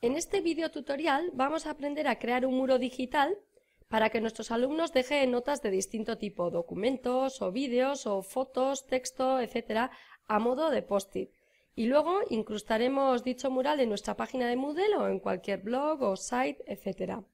En este video tutorial vamos a aprender a crear un muro digital para que nuestros alumnos dejen notas de distinto tipo, documentos o vídeos o fotos, texto, etcétera, a modo de post-it. Y luego incrustaremos dicho mural en nuestra página de Moodle o en cualquier blog o site, etcétera.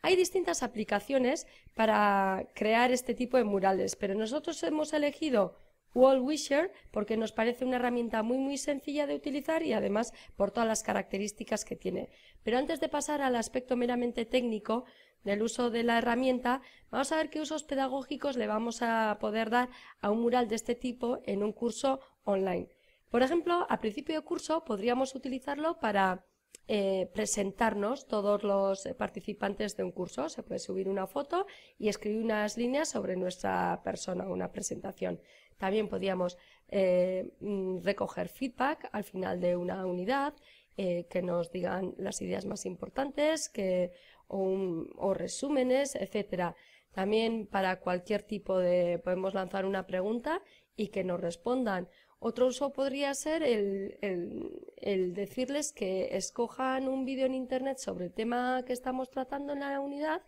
Hay distintas aplicaciones para crear este tipo de murales, pero nosotros hemos elegido Wall Wisher porque nos parece una herramienta muy muy sencilla de utilizar y además por todas las características que tiene. Pero antes de pasar al aspecto meramente técnico del uso de la herramienta, vamos a ver qué usos pedagógicos le vamos a poder dar a un mural de este tipo en un curso online. Por ejemplo, a principio de curso podríamos utilizarlo para eh, presentarnos todos los participantes de un curso. Se puede subir una foto y escribir unas líneas sobre nuestra persona, una presentación. También podíamos eh, mm, recoger feedback al final de una unidad, eh, que nos digan las ideas más importantes, o, resúmenes, etcétera. También para cualquier tipo de, podemos lanzar una pregunta y que nos respondan. Otro uso podría ser el, decirles que escojan un vídeo en Internet sobre el tema que estamos tratando en la unidad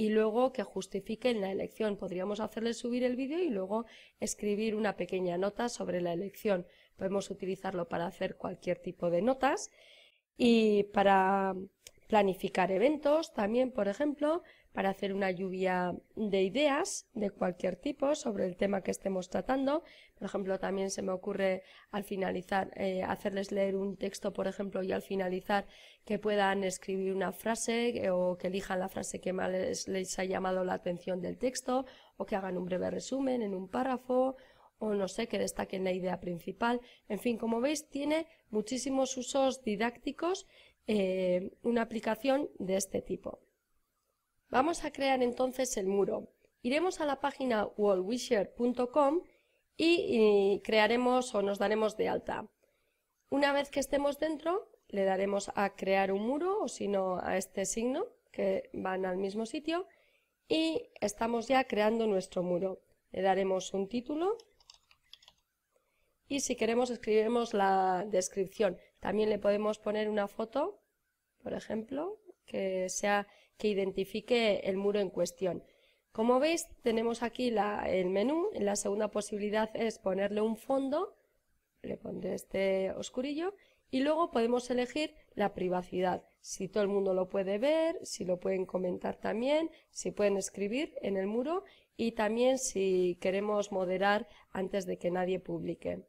y luego que justifiquen la elección. Podríamos hacerle subir el vídeo y luego escribir una pequeña nota sobre la elección. Podemos utilizarlo para hacer cualquier tipo de notas y para planificar eventos también, por ejemplo, para hacer una lluvia de ideas de cualquier tipo sobre el tema que estemos tratando. Por ejemplo, también se me ocurre al finalizar eh, hacerles leer un texto, por ejemplo, y al finalizar que puedan escribir una frase eh, o que elijan la frase que más les, ha llamado la atención del texto o que hagan un breve resumen en un párrafo o no sé, que destaquen la idea principal. En fin, como veis, tiene muchísimos usos didácticos eh, una aplicación de este tipo. Vamos a crear entonces el muro. Iremos a la página wallwisher.com y, crearemos o nos daremos de alta. Una vez que estemos dentro, le daremos a crear un muro o si no a este signo que van al mismo sitio y estamos ya creando nuestro muro. Le daremos un título y si queremos escribiremos la descripción. También le podemos poner una foto, por ejemplo, que sea que identifique el muro en cuestión. Como veis, tenemos aquí el menú. La segunda posibilidad es ponerle un fondo. Le pondré este oscurillo. Y luego podemos elegir la privacidad. Si todo el mundo lo puede ver, si lo pueden comentar también, si pueden escribir en el muro y también si queremos moderar antes de que nadie publique.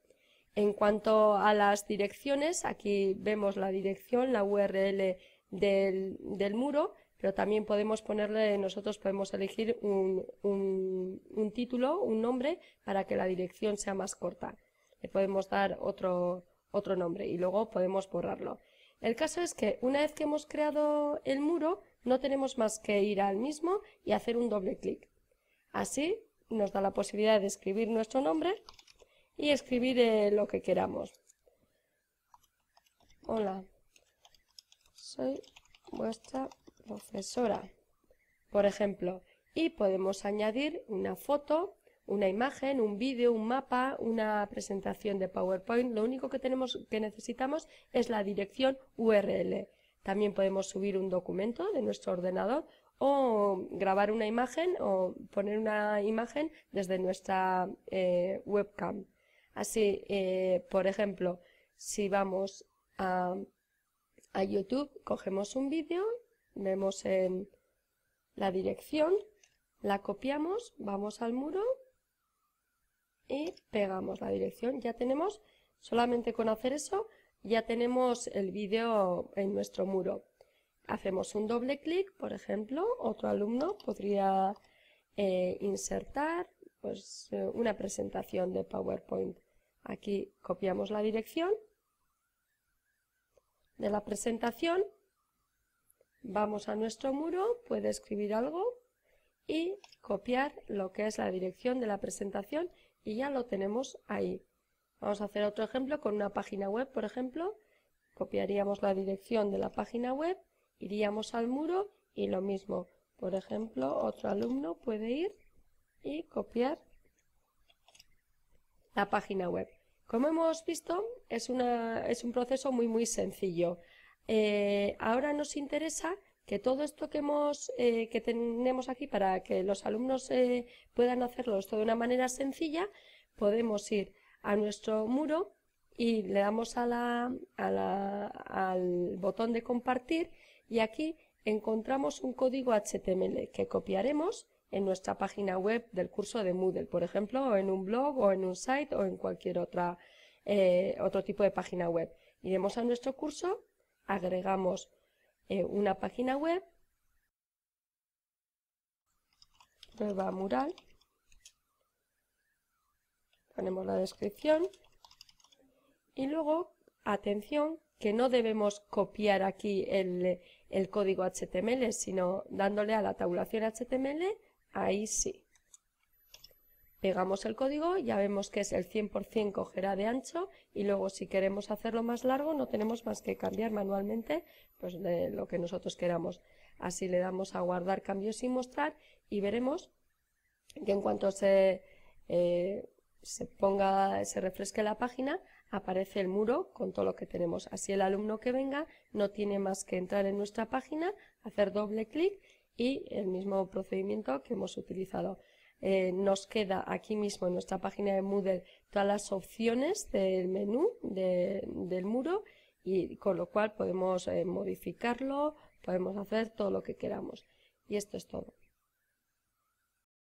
En cuanto a las direcciones, aquí vemos la dirección, la URL del muro pero también podemos ponerle, nosotros podemos elegir un, título, un nombre, para que la dirección sea más corta. Le podemos dar otro, nombre y luego podemos borrarlo. El caso es que una vez que hemos creado el muro, no tenemos más que ir al mismo y hacer un doble clic. Así nos da la posibilidad de escribir nuestro nombre y escribir eh, lo que queramos. Hola, soy vuestra profesora, por ejemplo, y podemos añadir una foto, una imagen, un vídeo, un mapa, una presentación de PowerPoint. Lo único que, tenemos, que necesitamos es la dirección URL. También podemos subir un documento de nuestro ordenador o grabar una imagen o poner una imagen desde nuestra eh, webcam. Así, eh, por ejemplo, si vamos a, a YouTube, cogemos un vídeo vemos en la dirección, la copiamos, vamos al muro y pegamos la dirección. Ya tenemos, solamente con hacer eso, ya tenemos el vídeo en nuestro muro. Hacemos un doble clic, por ejemplo, otro alumno podría eh, insertar pues, eh, una presentación de PowerPoint. Aquí copiamos la dirección de la presentación Vamos a nuestro muro, puede escribir algo y copiar lo que es la dirección de la presentación y ya lo tenemos ahí. Vamos a hacer otro ejemplo con una página web, por ejemplo. Copiaríamos la dirección de la página web, iríamos al muro y lo mismo. Por ejemplo, otro alumno puede ir y copiar la página web. Como hemos visto, es, un proceso muy muy sencillo. Eh, ahora nos interesa que todo esto que, eh, tenemos aquí para que los alumnos eh, puedan hacerlo esto de una manera sencilla, podemos ir a nuestro muro y le damos al botón de compartir y aquí encontramos un código HTML que copiaremos en nuestra página web del curso de Moodle, por ejemplo, o en un blog o en un site o en cualquier otra, otro tipo de página web. Iremos a nuestro curso agregamos eh, una página web, nueva mural, ponemos la descripción y luego, atención, que no debemos copiar aquí el, el código HTML, sino dándole a la tabulación HTML, ahí sí. Pegamos el código, ya vemos que es el 100% cogerá de ancho y luego si queremos hacerlo más largo no tenemos más que cambiar manualmente pues, lo que nosotros queramos. Así le damos a guardar cambios sin mostrar y veremos que en cuanto se, eh, se ponga, se refresque la página, aparece el muro con todo lo que tenemos. Así el alumno que venga no tiene más que entrar en nuestra página, hacer doble clic y el mismo procedimiento que hemos utilizado. Eh, nos queda aquí mismo en nuestra página de Moodle todas las opciones del menú del muro y con lo cual podemos eh, modificarlo, podemos hacer todo lo que queramos. Y esto es todo.